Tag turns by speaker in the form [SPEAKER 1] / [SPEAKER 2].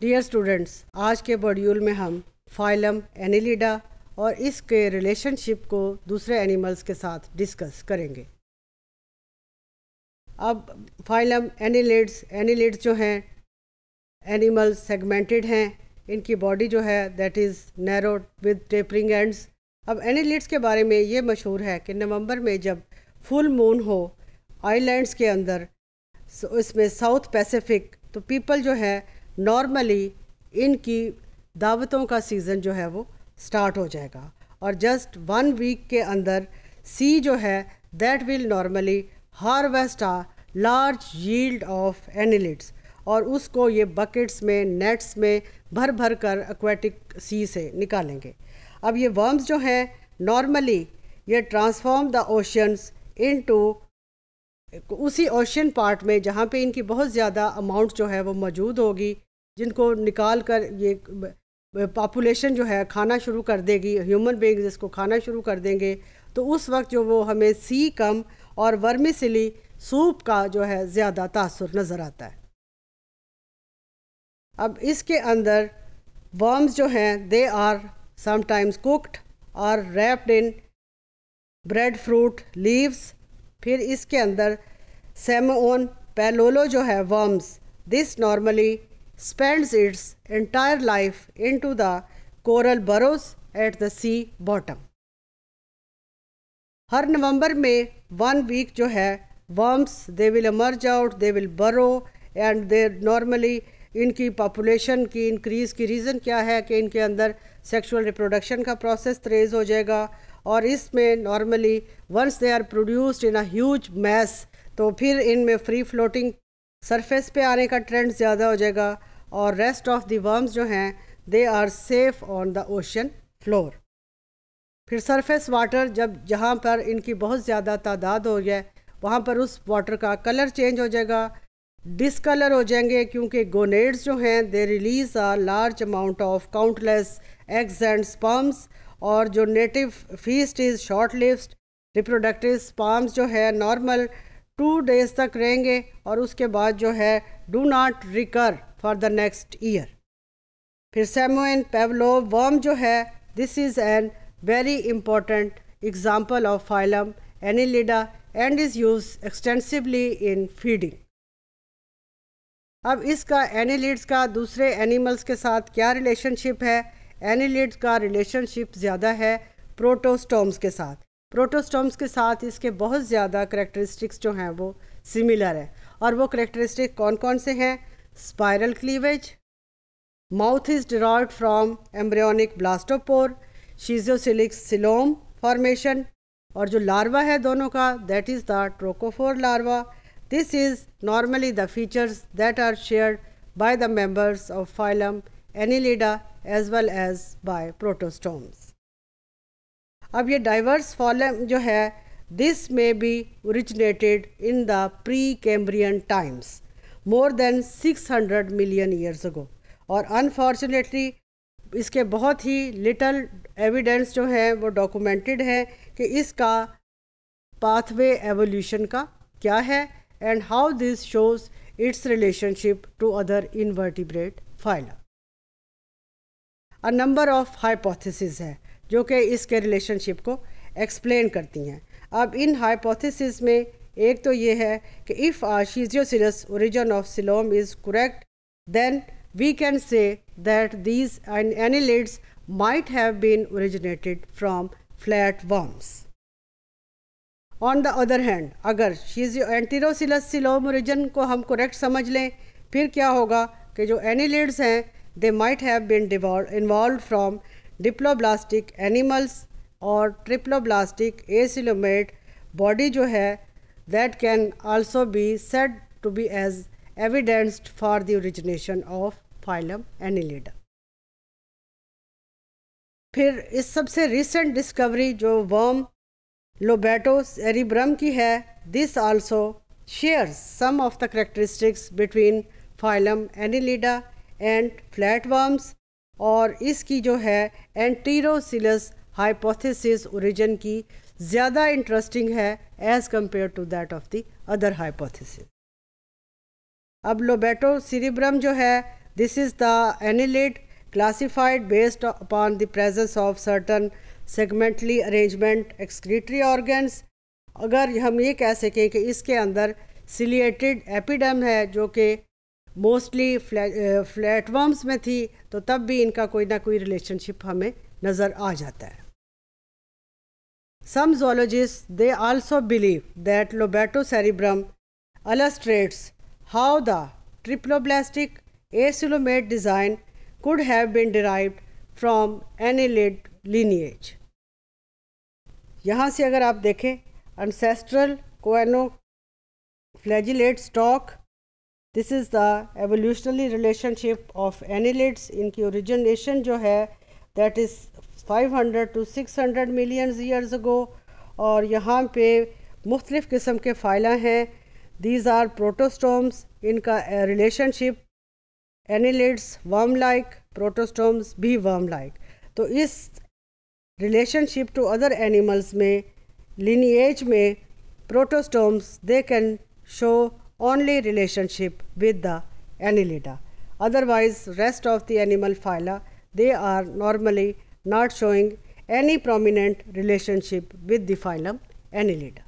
[SPEAKER 1] Dear students आज के module में हम फाइलम एनिलिडा और इसके रिलेशनशिप को दूसरे एनिमल्स के साथ डिस्कस करेंगे अब फाइलम एनिलिड्स एनिलिड्स जो हैं एनिमल सेगमेंटेड हैं इनकी बॉडी जो है that is narrow with tapering ends अब एनिलिड्स के बारे में ये मशहूर है कि नवंबर में जब फुल मून हो आइलैंड्स के अंदर इसमें साउथ पैसिफिक तो पीपल जो है नॉर्मली इनकी दावतों का सीज़न जो है वो स्टार्ट हो जाएगा और जस्ट वन वीक के अंदर सी जो है that will normally harvest a large yield of annelids और उसको ये बकेट्स में नेट्स में भर भर कर एक्वेटिक सी से निकालेंगे अब ये वर्म्स जो हैं नॉर्मली ये ट्रांसफॉर्म द ओशंस इनटू उसी ओशन पार्ट में जहाँ पे इनकी बहुत ज़्यादा अमाउंट जो है वो मौजूद होगी जिनको निकाल कर ये पापुलेशन जो है खाना शुरू कर देगी ह्यूमन बींग्स इसको खाना शुरू कर देंगे तो उस वक्त जो वो हमें सी कम और वर्मिसिली सूप का जो है ज़्यादा तासर नज़र आता है अब इसके अंदर वर्म्स जो हैं दे आर समाइम्स कुकड और wrapped in bread fruit leaves फिर इसके अंदर सेमोन पैलोलो जो है worms this normally spends its entire life into the coral burrows at the sea bottom. हर नवंबर में वन वीक जो है worms they will emerge out they will burrow and they normally इनकी population की increase की reason क्या है कि इनके अंदर सेक्सुअल रिप्रोडक्शन का प्रोसेस तेज़ हो जाएगा और इसमें normally once they are produced in a huge mass तो फिर इनमें फ्री फ्लोटिंग सरफेस पे आने का ट्रेंड ज़्यादा हो जाएगा और रेस्ट ऑफ द वर्म्स जो हैं they are safe on the ocean floor फिर सरफेस वाटर जब जहाँ पर इनकी बहुत ज़्यादा तादाद हो जाए वहाँ पर उस वाटर का कलर चेंज हो जाएगा डिसकलर हो जाएंगे क्योंकि गोनेड्स जो हैं they release a large amount of countless eggs and sperms और जो native feast is short lift reproductive sperms जो है नॉर्मल टू डेज तक रहेंगे और उसके बाद जो है do not recur for the next year फिर सेमोइन पेवलो वर्म जो है this is an very important example of phylum Annelida and is use extensively in feeding अब इसका एनिलिड्स का दूसरे एनिमल्स के साथ क्या रिलेशनशिप है एनिलिड्स का रिलेशनशिप ज़्यादा है प्रोटोस्टोम्स के साथ प्रोटोस्टॉम्स के साथ इसके बहुत ज़्यादा करेक्टरिस्टिक्स जो हैं वो सिमिलर है और वो करेक्टरिस्टिक कौन कौन से हैं spiral cleavage mouth is derive from embryonic blastopore schizocoelics coelom formation और जो लार्वा है दोनों का that is the trochophore larva this is normally the features that are share by the members of phylum Annelida as well as by protostomes अब ये diverse phylum जो है this may be originated in the Precambrian times more than 600 million years ago और unfortunately इसके बहुत ही little evidence जो है वो डॉक्यूमेंटेड है कि इसका पाथवे एवोल्यूशन का क्या है and how this shows its relationship to other invertebrate phyla a number of hypothesis है जो कि इसके रिलेशनशिप को एक्सप्लेन करती हैं अब इन हाइपोथेसिस में एक तो ये है कि if schizocoelous origin of coelom is correct then we can say that these annelids have been originated from flat worms on the other hand अगर एंटीरोसिलस सिलोम ओरिजन को हम करेक्ट समझ लें फिर क्या होगा कि जो एनिलिड्स हैं they might have been involve from diploblastic animals or triploblastic acoelomate body, जो है that can also be said to be evidenced for the origination of phylum Annelida. फिर इस सबसे recent discovery जो worm Lobatos cerebrum की है this also shares some of the characteristics between phylum Annelida and flatworms और इसकी जो है एंटीरोसिलस हाइपोथेसिस ओरिजिन की ज़्यादा इंटरेस्टिंग है as compare to that of the other hypothesis अब लोबेटो सिरिब्रम जो है this is the annelid classified based upon the presence of certain segmentally arrangement excretory organs अगर हम ये कह सकें कि इसके अंदर सिलिएटेड एपिडम है जो कि मोस्टली फ्लैटफॉर्म्स में थी तो तब भी इनका कोई ना कोई रिलेशनशिप हमें नज़र आ जाता है some zoologist they also believe that Lobatocerebrum illustrates how the triploblastic acoelomate design could have been derive from annelid lineage यहाँ से अगर आप देखें ancestral choanoflagellate stock this is the evolutionally relationship of annelids इनकी origination जो है that is 500 two hundred million years go और यहाँ पे मुख्तलिफ़ किस्म के फाइला हैं दीज आर प्रोटोस्टोम्स इनका relationship annelids worm like protostomes भी वर्म लाइक तो इस रिलेशनशिप टू अदर एनिमल्स में लिनिएज में protostomes they can show only relationship with the annelida. Otherwise, rest of the animal phyla, they are normally not showing any prominent relationship with the phylum annelida.